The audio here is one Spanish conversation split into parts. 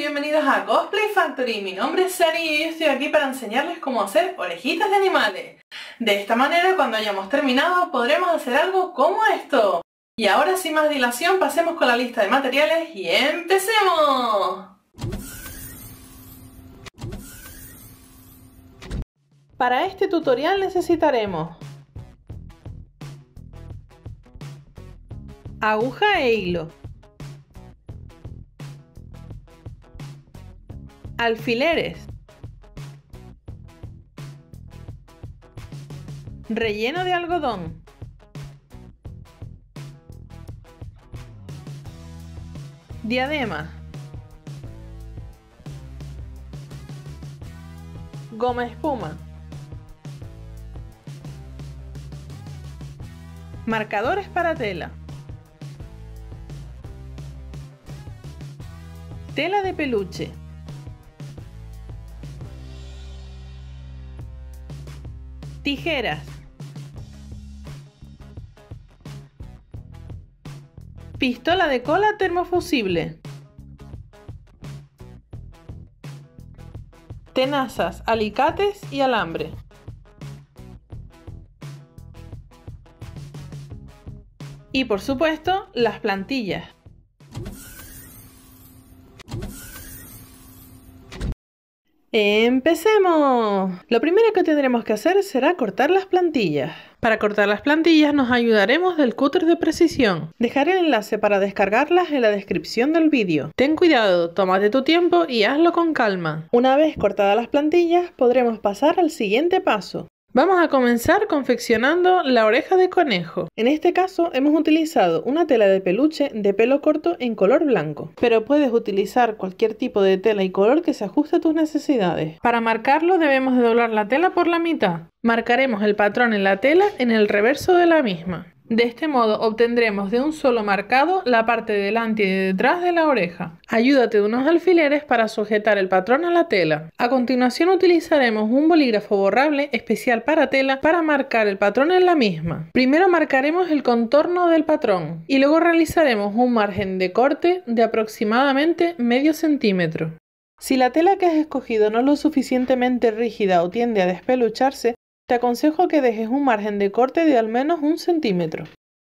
bienvenidos a Cosplay Factory. Mi nombre es Sari y yo estoy aquí para enseñarles cómo hacer orejitas de animales. De esta manera, cuando hayamos terminado, podremos hacer algo como esto. Y ahora, sin más dilación, pasemos con la lista de materiales y ¡empecemos! Para este tutorial necesitaremos aguja e hilo alfileres. Relleno de algodón. Diadema. Goma espuma. Marcadores para tela. Tela de peluche. Tijeras. Pistola de cola termofusible. Tenazas, alicates y alambre. Y por supuesto, las plantillas. ¡Empecemos! Lo primero que tendremos que hacer será cortar las plantillas. Para cortar las plantillas nos ayudaremos del cúter de precisión. Dejaré el enlace para descargarlas en la descripción del vídeo. Ten cuidado, tómate tu tiempo y hazlo con calma. Una vez cortadas las plantillas podremos pasar al siguiente paso. Vamos a comenzar confeccionando la oreja de conejo. En este caso hemos utilizado una tela de peluche de pelo corto en color blanco, pero puedes utilizar cualquier tipo de tela y color que se ajuste a tus necesidades. Para marcarlo debemos de doblar la tela por la mitad. Marcaremos el patrón en la tela en el reverso de la misma. De este modo obtendremos de un solo marcado la parte delante y detrás de la oreja. Ayúdate de unos alfileres para sujetar el patrón a la tela. A continuación utilizaremos un bolígrafo borrable especial para tela para marcar el patrón en la misma. Primero marcaremos el contorno del patrón y luego realizaremos un margen de corte de aproximadamente medio centímetro. Si la tela que has escogido no es lo suficientemente rígida o tiende a despelucharse, te aconsejo que dejes un margen de corte de al menos un centímetro.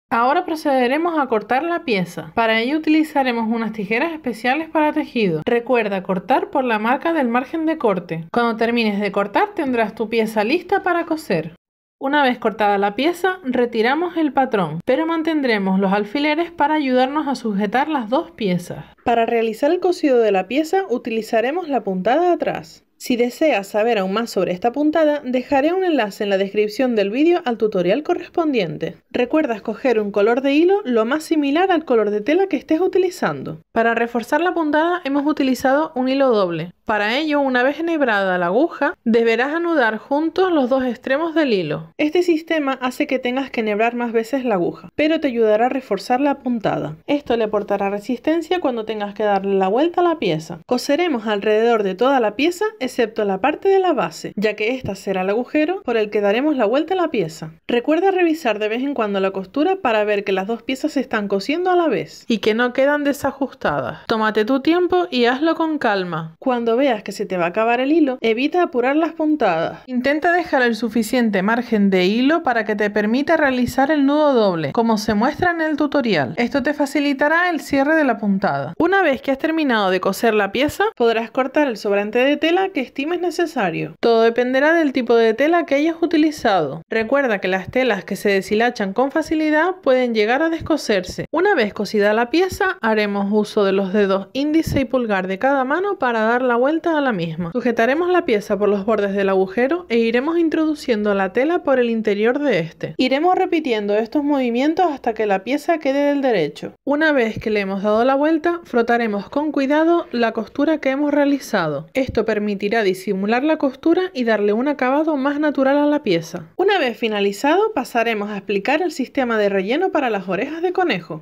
Ahora procederemos a cortar la pieza. Para ello utilizaremos unas tijeras especiales para tejido. Recuerda cortar por la marca del margen de corte. Cuando termines de cortar tendrás tu pieza lista para coser. Una vez cortada la pieza, retiramos el patrón, pero mantendremos los alfileres para ayudarnos a sujetar las dos piezas. Para realizar el cosido de la pieza utilizaremos la puntada atrás. Si deseas saber aún más sobre esta puntada, dejaré un enlace en la descripción del vídeo al tutorial correspondiente. Recuerda escoger un color de hilo lo más similar al color de tela que estés utilizando. Para reforzar la puntada hemos utilizado un hilo doble. Para ello, una vez enhebrada la aguja, deberás anudar juntos los dos extremos del hilo. Este sistema hace que tengas que enhebrar más veces la aguja, pero te ayudará a reforzar la puntada. Esto le aportará resistencia cuando tengas que darle la vuelta a la pieza. Coseremos alrededor de toda la pieza, excepto la parte de la base, ya que esta será el agujero por el que daremos la vuelta a la pieza. Recuerda revisar de vez en cuando la costura para ver que las dos piezas se están cosiendo a la vez y que no quedan desajustadas Tómate tu tiempo y hazlo con calma. Cuando veas que se te va a acabar el hilo, evita apurar las puntadas. Intenta dejar el suficiente margen de hilo para que te permita realizar el nudo doble, como se muestra en el tutorial. Esto te facilitará el cierre de la puntada. Una vez que has terminado de coser la pieza, podrás cortar el sobrante de tela que estimes necesario. Todo dependerá del tipo de tela que hayas utilizado. Recuerda que las telas que se deshilachan con facilidad pueden llegar a descoserse. Una vez cosida la pieza, haremos uso de los dedos índice y pulgar de cada mano para dar la vuelta a la misma. Sujetaremos la pieza por los bordes del agujero e iremos introduciendo la tela por el interior de este. Iremos repitiendo estos movimientos hasta que la pieza quede del derecho. Una vez que le hemos dado la vuelta, frotaremos con cuidado la costura que hemos realizado. Esto permitirá disimular la costura y darle un acabado más natural a la pieza. Una vez finalizado, pasaremos a explicar el sistema de relleno para las orejas de conejo.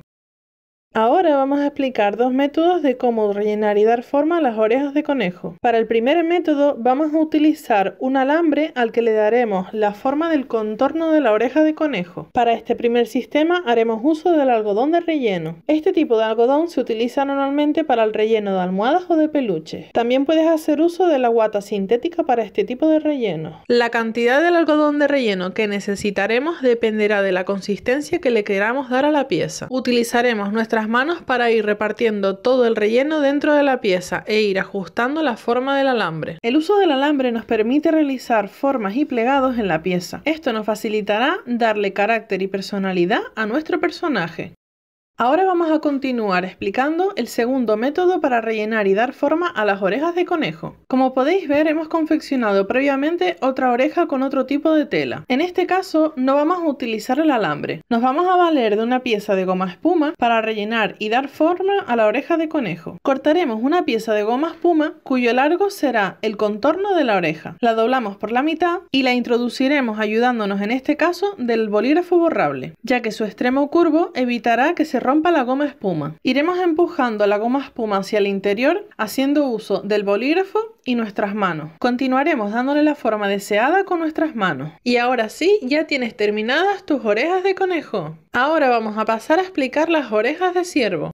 Ahora vamos a explicar dos métodos de cómo rellenar y dar forma a las orejas de conejo. Para el primer método vamos a utilizar un alambre al que le daremos la forma del contorno de la oreja de conejo. Para este primer sistema haremos uso del algodón de relleno. Este tipo de algodón se utiliza normalmente para el relleno de almohadas o de peluche. También puedes hacer uso de la guata sintética para este tipo de relleno. La cantidad del algodón de relleno que necesitaremos dependerá de la consistencia que le queramos dar a la pieza. Utilizaremos nuestras manos para ir repartiendo todo el relleno dentro de la pieza e ir ajustando la forma del alambre. El uso del alambre nos permite realizar formas y plegados en la pieza. Esto nos facilitará darle carácter y personalidad a nuestro personaje. Ahora vamos a continuar explicando el segundo método para rellenar y dar forma a las orejas de conejo. Como podéis ver hemos confeccionado previamente otra oreja con otro tipo de tela. En este caso no vamos a utilizar el alambre, nos vamos a valer de una pieza de goma espuma para rellenar y dar forma a la oreja de conejo. Cortaremos una pieza de goma espuma cuyo largo será el contorno de la oreja. La doblamos por la mitad y la introduciremos ayudándonos en este caso del bolígrafo borrable, ya que su extremo curvo evitará que se rompa la goma espuma. Iremos empujando la goma espuma hacia el interior haciendo uso del bolígrafo y nuestras manos. Continuaremos dándole la forma deseada con nuestras manos. Y ahora sí, ya tienes terminadas tus orejas de conejo. Ahora vamos a pasar a explicar las orejas de ciervo.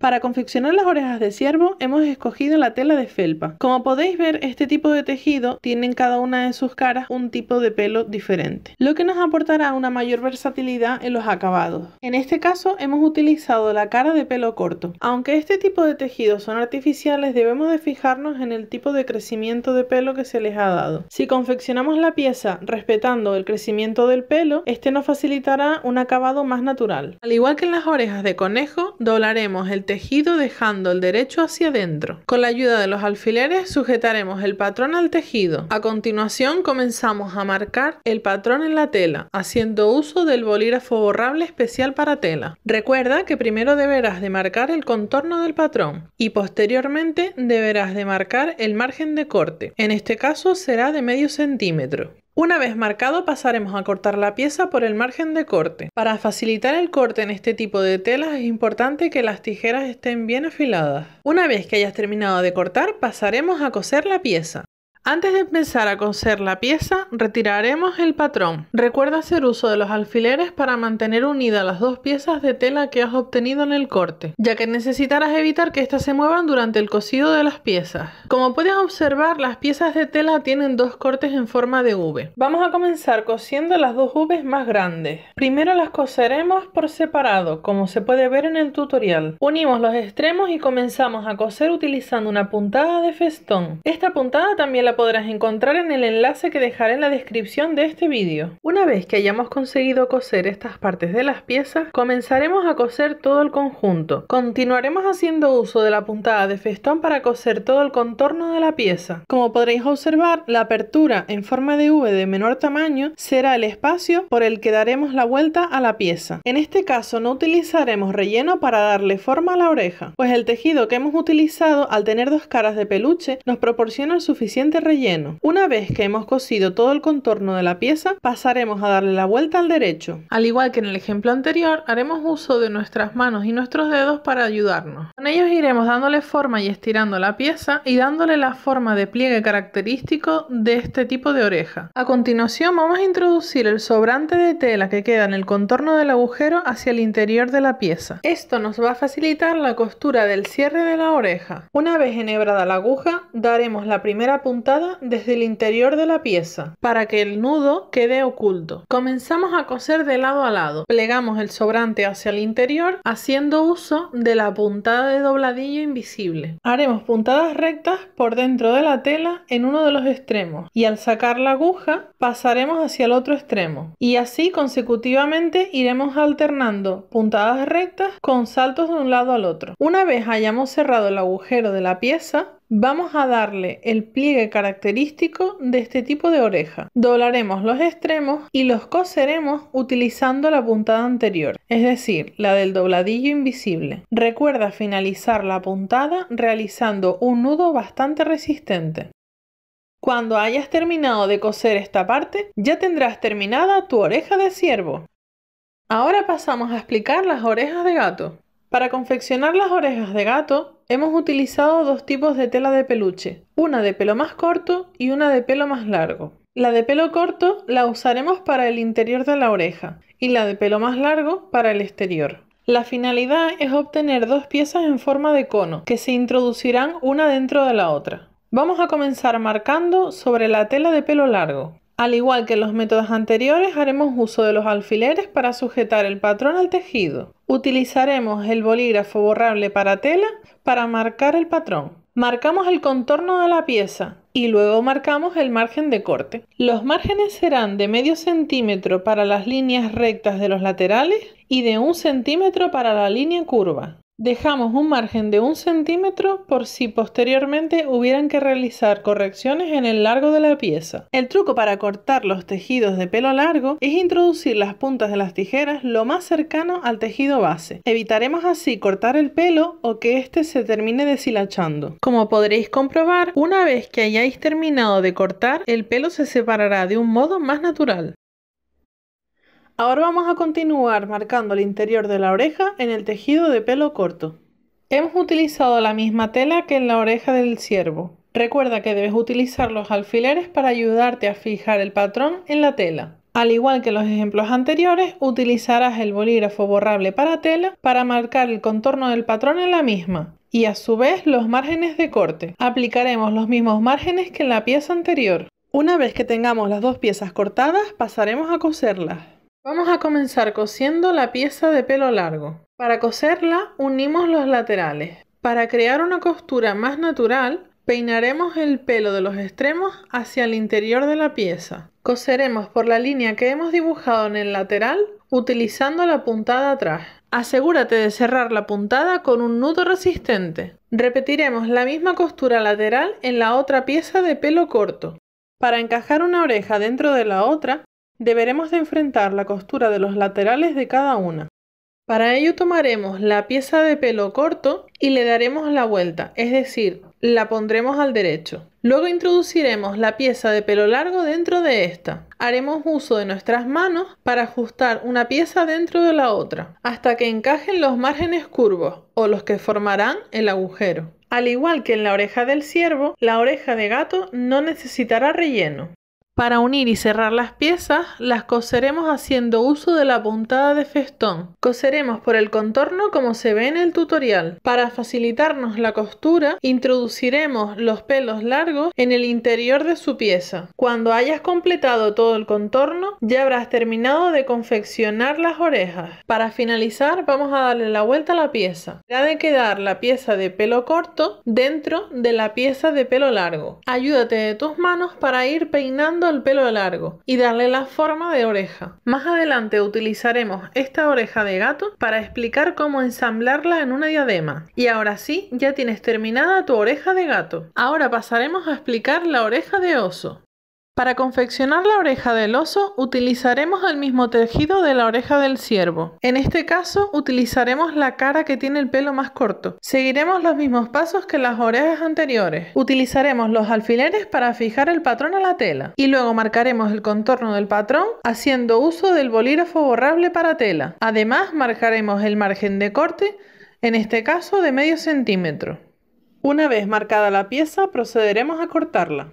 Para confeccionar las orejas de ciervo hemos escogido la tela de felpa. Como podéis ver, este tipo de tejido tiene en cada una de sus caras un tipo de pelo diferente, lo que nos aportará una mayor versatilidad en los acabados. En este caso hemos utilizado la cara de pelo corto. Aunque este tipo de tejidos son artificiales, debemos de fijarnos en el tipo de crecimiento de pelo que se les ha dado. Si confeccionamos la pieza respetando el crecimiento del pelo, este nos facilitará un acabado más natural. Al igual que en las orejas de conejo, doblaremos el tejido dejando el derecho hacia adentro. Con la ayuda de los alfileres sujetaremos el patrón al tejido. A continuación comenzamos a marcar el patrón en la tela, haciendo uso del bolígrafo borrable especial para tela. Recuerda que primero deberás de marcar el contorno del patrón y posteriormente deberás de marcar el margen de corte. En este caso será de medio centímetro. Una vez marcado pasaremos a cortar la pieza por el margen de corte. Para facilitar el corte en este tipo de telas es importante que las tijeras estén bien afiladas. Una vez que hayas terminado de cortar pasaremos a coser la pieza. Antes de empezar a coser la pieza, retiraremos el patrón. Recuerda hacer uso de los alfileres para mantener unidas las dos piezas de tela que has obtenido en el corte, ya que necesitarás evitar que éstas se muevan durante el cosido de las piezas. Como puedes observar, las piezas de tela tienen dos cortes en forma de V. Vamos a comenzar cosiendo las dos V más grandes. Primero las coseremos por separado, como se puede ver en el tutorial. Unimos los extremos y comenzamos a coser utilizando una puntada de festón. Esta puntada también la podrás encontrar en el enlace que dejaré en la descripción de este vídeo. Una vez que hayamos conseguido coser estas partes de las piezas, comenzaremos a coser todo el conjunto. Continuaremos haciendo uso de la puntada de festón para coser todo el contorno de la pieza. Como podréis observar, la apertura en forma de V de menor tamaño será el espacio por el que daremos la vuelta a la pieza. En este caso no utilizaremos relleno para darle forma a la oreja, pues el tejido que hemos utilizado al tener dos caras de peluche nos proporciona suficiente relleno. Una vez que hemos cosido todo el contorno de la pieza, pasaremos a darle la vuelta al derecho. Al igual que en el ejemplo anterior, haremos uso de nuestras manos y nuestros dedos para ayudarnos. Con ellos iremos dándole forma y estirando la pieza y dándole la forma de pliegue característico de este tipo de oreja. A continuación vamos a introducir el sobrante de tela que queda en el contorno del agujero hacia el interior de la pieza. Esto nos va a facilitar la costura del cierre de la oreja. Una vez enhebrada la aguja, daremos la primera puntada desde el interior de la pieza para que el nudo quede oculto. Comenzamos a coser de lado a lado. Plegamos el sobrante hacia el interior haciendo uso de la puntada de dobladillo invisible. Haremos puntadas rectas por dentro de la tela en uno de los extremos y al sacar la aguja pasaremos hacia el otro extremo y así consecutivamente iremos alternando puntadas rectas con saltos de un lado al otro. Una vez hayamos cerrado el agujero de la pieza Vamos a darle el pliegue característico de este tipo de oreja. Doblaremos los extremos y los coseremos utilizando la puntada anterior, es decir, la del dobladillo invisible. Recuerda finalizar la puntada realizando un nudo bastante resistente. Cuando hayas terminado de coser esta parte, ya tendrás terminada tu oreja de ciervo. Ahora pasamos a explicar las orejas de gato. Para confeccionar las orejas de gato hemos utilizado dos tipos de tela de peluche, una de pelo más corto y una de pelo más largo. La de pelo corto la usaremos para el interior de la oreja y la de pelo más largo para el exterior. La finalidad es obtener dos piezas en forma de cono que se introducirán una dentro de la otra. Vamos a comenzar marcando sobre la tela de pelo largo. Al igual que en los métodos anteriores, haremos uso de los alfileres para sujetar el patrón al tejido. Utilizaremos el bolígrafo borrable para tela para marcar el patrón. Marcamos el contorno de la pieza y luego marcamos el margen de corte. Los márgenes serán de medio centímetro para las líneas rectas de los laterales y de un centímetro para la línea curva. Dejamos un margen de un centímetro por si posteriormente hubieran que realizar correcciones en el largo de la pieza. El truco para cortar los tejidos de pelo largo es introducir las puntas de las tijeras lo más cercano al tejido base. Evitaremos así cortar el pelo o que éste se termine deshilachando. Como podréis comprobar, una vez que hayáis terminado de cortar, el pelo se separará de un modo más natural. Ahora vamos a continuar marcando el interior de la oreja en el tejido de pelo corto. Hemos utilizado la misma tela que en la oreja del ciervo. Recuerda que debes utilizar los alfileres para ayudarte a fijar el patrón en la tela. Al igual que los ejemplos anteriores, utilizarás el bolígrafo borrable para tela para marcar el contorno del patrón en la misma y a su vez los márgenes de corte. Aplicaremos los mismos márgenes que en la pieza anterior. Una vez que tengamos las dos piezas cortadas, pasaremos a coserlas. Vamos a comenzar cosiendo la pieza de pelo largo. Para coserla unimos los laterales. Para crear una costura más natural, peinaremos el pelo de los extremos hacia el interior de la pieza. Coseremos por la línea que hemos dibujado en el lateral utilizando la puntada atrás. Asegúrate de cerrar la puntada con un nudo resistente. Repetiremos la misma costura lateral en la otra pieza de pelo corto. Para encajar una oreja dentro de la otra, deberemos de enfrentar la costura de los laterales de cada una. Para ello tomaremos la pieza de pelo corto y le daremos la vuelta, es decir, la pondremos al derecho. Luego introduciremos la pieza de pelo largo dentro de esta. Haremos uso de nuestras manos para ajustar una pieza dentro de la otra, hasta que encajen los márgenes curvos o los que formarán el agujero. Al igual que en la oreja del ciervo, la oreja de gato no necesitará relleno. Para unir y cerrar las piezas, las coseremos haciendo uso de la puntada de festón. Coseremos por el contorno como se ve en el tutorial. Para facilitarnos la costura, introduciremos los pelos largos en el interior de su pieza. Cuando hayas completado todo el contorno, ya habrás terminado de confeccionar las orejas. Para finalizar, vamos a darle la vuelta a la pieza. Ha de quedar la pieza de pelo corto dentro de la pieza de pelo largo. Ayúdate de tus manos para ir peinando el pelo largo y darle la forma de oreja. Más adelante utilizaremos esta oreja de gato para explicar cómo ensamblarla en una diadema. Y ahora sí, ya tienes terminada tu oreja de gato. Ahora pasaremos a explicar la oreja de oso. Para confeccionar la oreja del oso utilizaremos el mismo tejido de la oreja del ciervo. En este caso utilizaremos la cara que tiene el pelo más corto. Seguiremos los mismos pasos que las orejas anteriores. Utilizaremos los alfileres para fijar el patrón a la tela y luego marcaremos el contorno del patrón haciendo uso del bolígrafo borrable para tela. Además marcaremos el margen de corte, en este caso de medio centímetro. Una vez marcada la pieza procederemos a cortarla.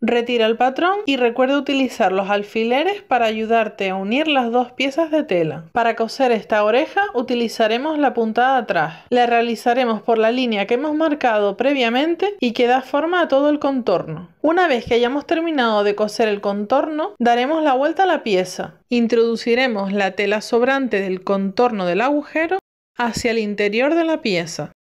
Retira el patrón y recuerda utilizar los alfileres para ayudarte a unir las dos piezas de tela. Para coser esta oreja utilizaremos la puntada atrás. La realizaremos por la línea que hemos marcado previamente y que da forma a todo el contorno. Una vez que hayamos terminado de coser el contorno, daremos la vuelta a la pieza. Introduciremos la tela sobrante del contorno del agujero hacia el interior de la pieza.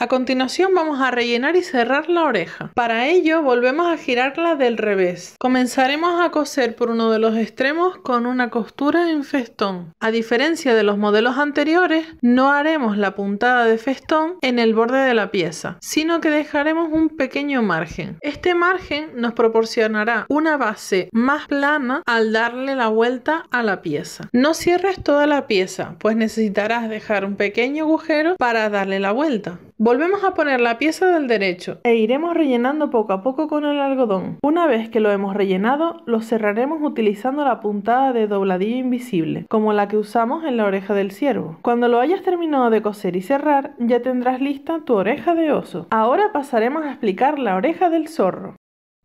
A continuación vamos a rellenar y cerrar la oreja. Para ello volvemos a girarla del revés. Comenzaremos a coser por uno de los extremos con una costura en festón. A diferencia de los modelos anteriores, no haremos la puntada de festón en el borde de la pieza, sino que dejaremos un pequeño margen. Este margen nos proporcionará una base más plana al darle la vuelta a la pieza. No cierres toda la pieza, pues necesitarás dejar un pequeño agujero para darle la vuelta. Volvemos a poner la pieza del derecho e iremos rellenando poco a poco con el algodón. Una vez que lo hemos rellenado, lo cerraremos utilizando la puntada de dobladillo invisible, como la que usamos en la oreja del ciervo. Cuando lo hayas terminado de coser y cerrar, ya tendrás lista tu oreja de oso. Ahora pasaremos a explicar la oreja del zorro.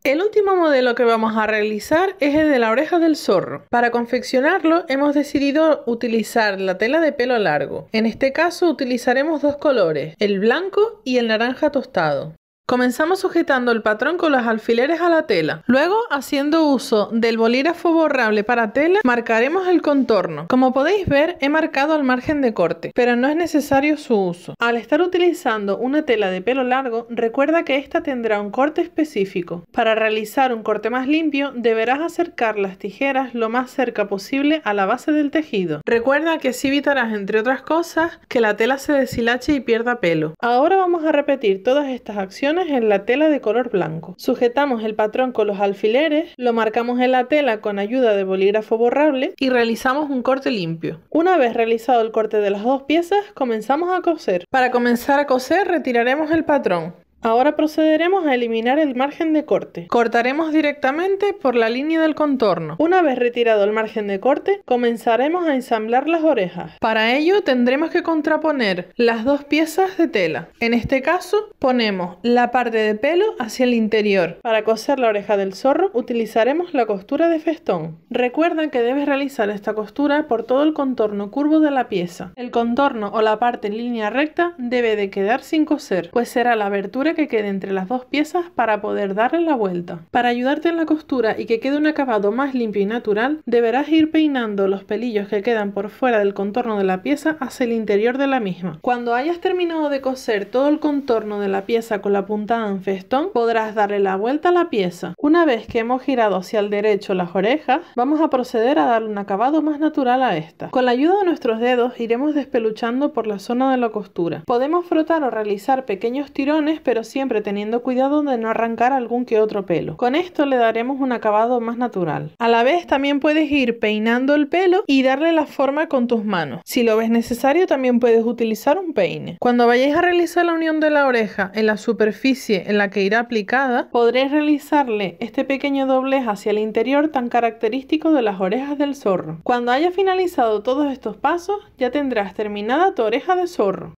El último modelo que vamos a realizar es el de la oreja del zorro. Para confeccionarlo hemos decidido utilizar la tela de pelo largo. En este caso utilizaremos dos colores, el blanco y el naranja tostado. Comenzamos sujetando el patrón con los alfileres a la tela. Luego, haciendo uso del bolígrafo borrable para tela, marcaremos el contorno. Como podéis ver, he marcado al margen de corte, pero no es necesario su uso. Al estar utilizando una tela de pelo largo, recuerda que esta tendrá un corte específico. Para realizar un corte más limpio, deberás acercar las tijeras lo más cerca posible a la base del tejido. Recuerda que así evitarás, entre otras cosas, que la tela se deshilache y pierda pelo. Ahora vamos a repetir todas estas acciones en la tela de color blanco. Sujetamos el patrón con los alfileres, lo marcamos en la tela con ayuda de bolígrafo borrable y realizamos un corte limpio. Una vez realizado el corte de las dos piezas, comenzamos a coser. Para comenzar a coser retiraremos el patrón, Ahora procederemos a eliminar el margen de corte. Cortaremos directamente por la línea del contorno. Una vez retirado el margen de corte, comenzaremos a ensamblar las orejas. Para ello tendremos que contraponer las dos piezas de tela. En este caso, ponemos la parte de pelo hacia el interior. Para coser la oreja del zorro, utilizaremos la costura de festón. Recuerda que debes realizar esta costura por todo el contorno curvo de la pieza. El contorno o la parte en línea recta debe de quedar sin coser, pues será la abertura que quede entre las dos piezas para poder darle la vuelta. Para ayudarte en la costura y que quede un acabado más limpio y natural, deberás ir peinando los pelillos que quedan por fuera del contorno de la pieza hacia el interior de la misma. Cuando hayas terminado de coser todo el contorno de la pieza con la puntada en festón, podrás darle la vuelta a la pieza. Una vez que hemos girado hacia el derecho las orejas, vamos a proceder a darle un acabado más natural a esta. Con la ayuda de nuestros dedos iremos despeluchando por la zona de la costura. Podemos frotar o realizar pequeños tirones, pero siempre teniendo cuidado de no arrancar algún que otro pelo. Con esto le daremos un acabado más natural. A la vez también puedes ir peinando el pelo y darle la forma con tus manos. Si lo ves necesario también puedes utilizar un peine. Cuando vayáis a realizar la unión de la oreja en la superficie en la que irá aplicada, podréis realizarle este pequeño doblez hacia el interior tan característico de las orejas del zorro. Cuando haya finalizado todos estos pasos, ya tendrás terminada tu oreja de zorro.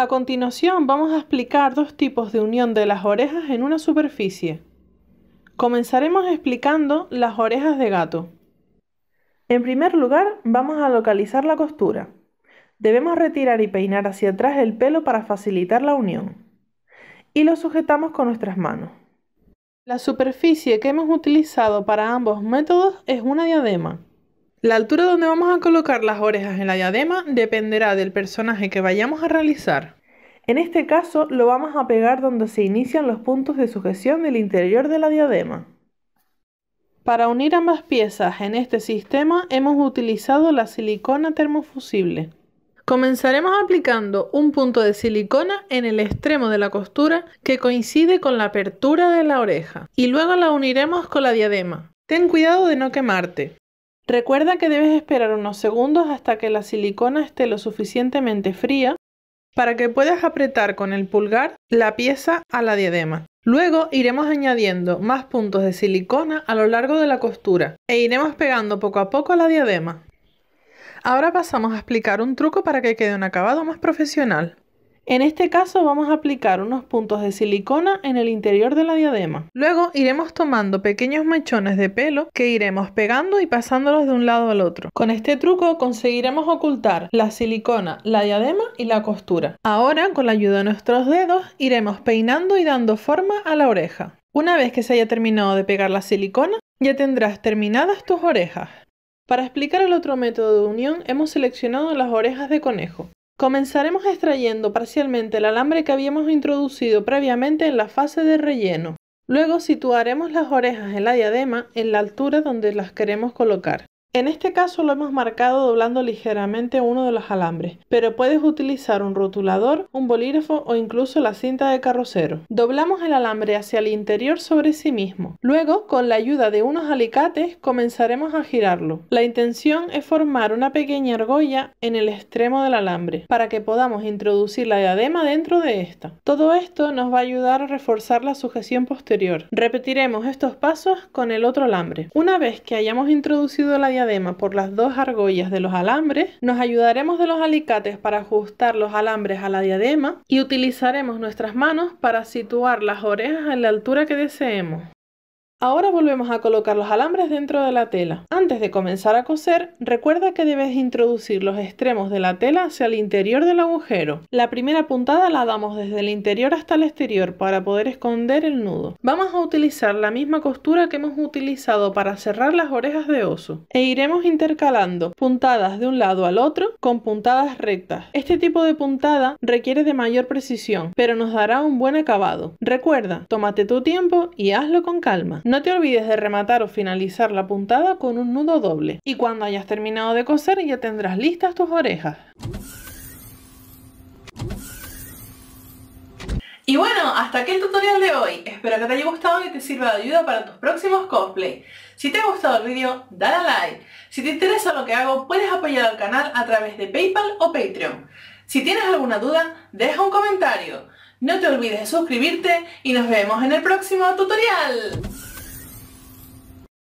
A continuación vamos a explicar dos tipos de unión de las orejas en una superficie. Comenzaremos explicando las orejas de gato. En primer lugar vamos a localizar la costura. Debemos retirar y peinar hacia atrás el pelo para facilitar la unión. Y lo sujetamos con nuestras manos. La superficie que hemos utilizado para ambos métodos es una diadema. La altura donde vamos a colocar las orejas en la diadema dependerá del personaje que vayamos a realizar. En este caso lo vamos a pegar donde se inician los puntos de sujeción del interior de la diadema. Para unir ambas piezas en este sistema hemos utilizado la silicona termofusible. Comenzaremos aplicando un punto de silicona en el extremo de la costura que coincide con la apertura de la oreja y luego la uniremos con la diadema. Ten cuidado de no quemarte. Recuerda que debes esperar unos segundos hasta que la silicona esté lo suficientemente fría para que puedas apretar con el pulgar la pieza a la diadema. Luego iremos añadiendo más puntos de silicona a lo largo de la costura e iremos pegando poco a poco a la diadema. Ahora pasamos a explicar un truco para que quede un acabado más profesional. En este caso vamos a aplicar unos puntos de silicona en el interior de la diadema. Luego iremos tomando pequeños mechones de pelo que iremos pegando y pasándolos de un lado al otro. Con este truco conseguiremos ocultar la silicona, la diadema y la costura. Ahora con la ayuda de nuestros dedos iremos peinando y dando forma a la oreja. Una vez que se haya terminado de pegar la silicona, ya tendrás terminadas tus orejas. Para explicar el otro método de unión hemos seleccionado las orejas de conejo. Comenzaremos extrayendo parcialmente el alambre que habíamos introducido previamente en la fase de relleno. Luego situaremos las orejas en la diadema en la altura donde las queremos colocar. En este caso lo hemos marcado doblando ligeramente uno de los alambres, pero puedes utilizar un rotulador, un bolígrafo o incluso la cinta de carrocero. Doblamos el alambre hacia el interior sobre sí mismo. Luego, con la ayuda de unos alicates, comenzaremos a girarlo. La intención es formar una pequeña argolla en el extremo del alambre, para que podamos introducir la diadema dentro de esta. Todo esto nos va a ayudar a reforzar la sujeción posterior. Repetiremos estos pasos con el otro alambre. Una vez que hayamos introducido la por las dos argollas de los alambres, nos ayudaremos de los alicates para ajustar los alambres a la diadema y utilizaremos nuestras manos para situar las orejas a la altura que deseemos. Ahora volvemos a colocar los alambres dentro de la tela. Antes de comenzar a coser, recuerda que debes introducir los extremos de la tela hacia el interior del agujero. La primera puntada la damos desde el interior hasta el exterior para poder esconder el nudo. Vamos a utilizar la misma costura que hemos utilizado para cerrar las orejas de oso e iremos intercalando puntadas de un lado al otro con puntadas rectas. Este tipo de puntada requiere de mayor precisión, pero nos dará un buen acabado. Recuerda, tómate tu tiempo y hazlo con calma. No te olvides de rematar o finalizar la puntada con un nudo doble y cuando hayas terminado de coser ya tendrás listas tus orejas. Y bueno, hasta aquí el tutorial de hoy. Espero que te haya gustado y te sirva de ayuda para tus próximos cosplay. Si te ha gustado el vídeo, dale a like. Si te interesa lo que hago, puedes apoyar al canal a través de Paypal o Patreon. Si tienes alguna duda, deja un comentario. No te olvides de suscribirte y nos vemos en el próximo tutorial.